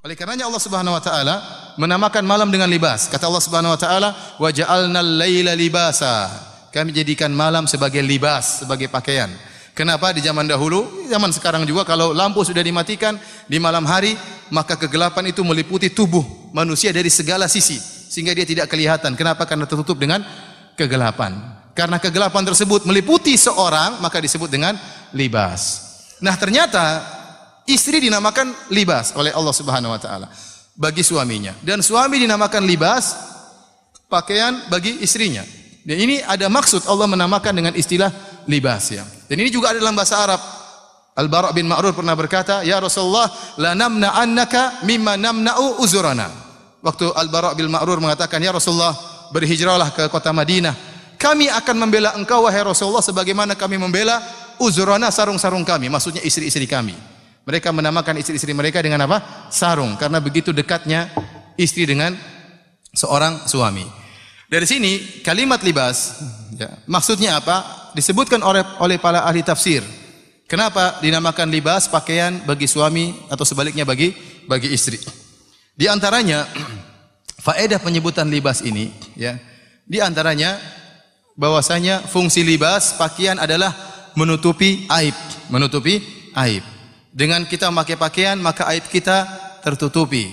Oleh karenanya Allah Subhanahu wa taala menamakan malam dengan libas. Kata Allah Subhanahu wa taala, "Wa ja'alnal laila libasa." Kami jadikan malam sebagai libas, sebagai pakaian. Kenapa di zaman dahulu, zaman sekarang juga kalau lampu sudah dimatikan di malam hari, maka kegelapan itu meliputi tubuh manusia dari segala sisi sehingga dia tidak kelihatan. Kenapa? Karena tertutup dengan kegelapan. Karena kegelapan tersebut meliputi seorang, maka disebut dengan libas. Nah, ternyata Istri dinamakan libas oleh Allah Subhanahu wa taala bagi suaminya dan suami dinamakan libas pakaian bagi istrinya. Dan ini ada maksud Allah menamakan dengan istilah libas ya. Dan ini juga ada dalam bahasa Arab. Al-Bara' bin Ma'rur pernah berkata, "Ya Rasulullah, la namna annaka mimma namna'u uzurana." Waktu Al-Bara' bin Ma'rur mengatakan, "Ya Rasulullah, berhijrahlah ke kota Madinah. Kami akan membela engkau wahai Rasulullah sebagaimana kami membela uzurana sarung-sarung kami, maksudnya istri-istri kami." Mereka menamakan istri-istri mereka dengan apa? Sarung. Karena begitu dekatnya istri dengan seorang suami. Dari sini kalimat libas, ya, maksudnya apa? Disebutkan oleh oleh para ahli tafsir. Kenapa dinamakan libas pakaian bagi suami atau sebaliknya bagi bagi istri? Di antaranya faedah penyebutan libas ini, ya, di antaranya bahwasanya fungsi libas pakaian adalah menutupi aib, menutupi aib. Dengan kita memakai pakaian maka aib kita tertutupi.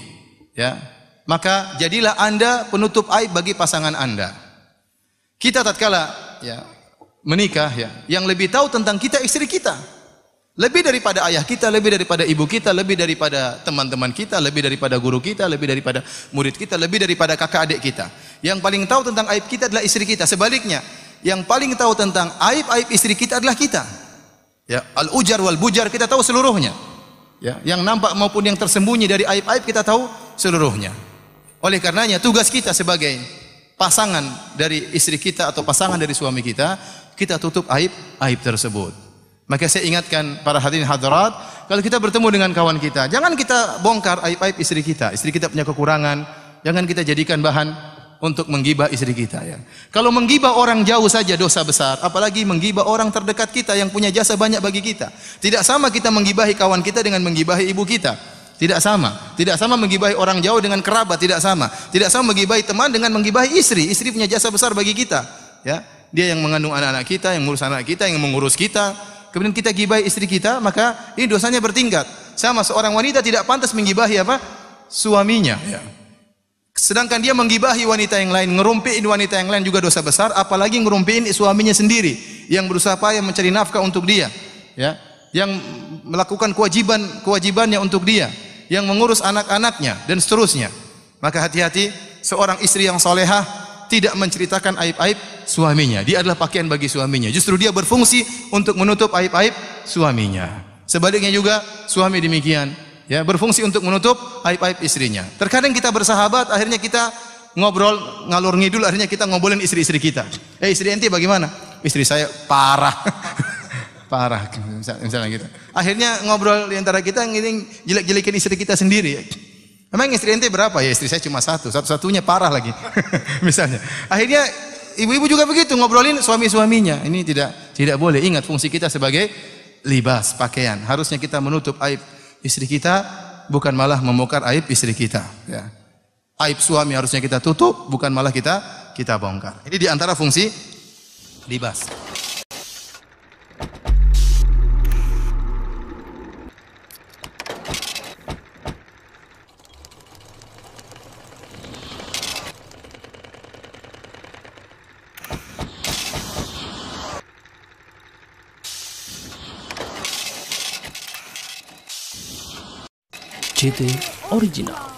Ya. Maka jadilah Anda penutup aib bagi pasangan Anda. Kita tatkala ya menikah ya, yang lebih tahu tentang kita istri kita. Lebih daripada ayah kita, lebih daripada ibu kita, lebih daripada teman-teman kita, lebih daripada guru kita, lebih daripada murid kita, lebih daripada kakak adik kita. Yang paling tahu tentang aib kita adalah istri kita. Sebaliknya, yang paling tahu tentang aib-aib istri kita adalah kita. Ya, al ujar wal bujar kita tahu seluruhnya. Ya, yang nampak maupun yang tersembunyi dari aib-aib kita tahu seluruhnya. Oleh karenanya tugas kita sebagai pasangan dari istri kita atau pasangan dari suami kita, kita tutup aib-aib tersebut. Maka saya ingatkan para hadirin hadirat, kalau kita bertemu dengan kawan kita, jangan kita bongkar aib-aib istri kita. Istri kita punya kekurangan, jangan kita jadikan bahan untuk menggibah istri kita ya. Kalau menggibah orang jauh saja dosa besar, apalagi menggibah orang terdekat kita yang punya jasa banyak bagi kita. Tidak sama kita menggibahi kawan kita dengan menggibahi ibu kita. Tidak sama. Tidak sama menggibahi orang jauh dengan kerabat, tidak sama. Tidak sama menggibahi teman dengan menggibahi istri. Istri punya jasa besar bagi kita, ya. Dia yang mengandung anak-anak kita, yang mengurus anak kita, yang mengurus kita. Kemudian kita gibahi istri kita, maka ini dosanya bertingkat. Sama seorang wanita tidak pantas menggibahi apa? suaminya, ya. Sedangkan dia menggibahi wanita yang lain, ngerumpiin wanita yang lain juga dosa besar, apalagi ngerumpiin suaminya sendiri yang berusaha payah mencari nafkah untuk dia, ya, yang melakukan kewajiban kewajibannya untuk dia, yang mengurus anak-anaknya dan seterusnya. Maka hati-hati seorang istri yang salehah tidak menceritakan aib-aib suaminya. Dia adalah pakaian bagi suaminya. Justru dia berfungsi untuk menutup aib-aib suaminya. Sebaliknya juga suami demikian ya berfungsi untuk menutup aib-aib istrinya. Terkadang kita bersahabat, akhirnya kita ngobrol ngalur ngidul, akhirnya kita ngobrolin istri-istri kita. Eh istri ente bagaimana? Istri saya parah, parah misalnya gitu. Akhirnya ngobrol di antara kita ngiling jelek-jelekin istri kita sendiri. Emang istri ente berapa? Ya istri saya cuma satu, satu-satunya parah lagi. misalnya. Akhirnya ibu-ibu juga begitu ngobrolin suami-suaminya. Ini tidak tidak boleh. Ingat fungsi kita sebagai libas pakaian. Harusnya kita menutup aib istri kita, bukan malah membongkar aib istri kita. Ya. Aib suami harusnya kita tutup, bukan malah kita kita bongkar. Ini diantara fungsi libas. जेते ओरिजिनल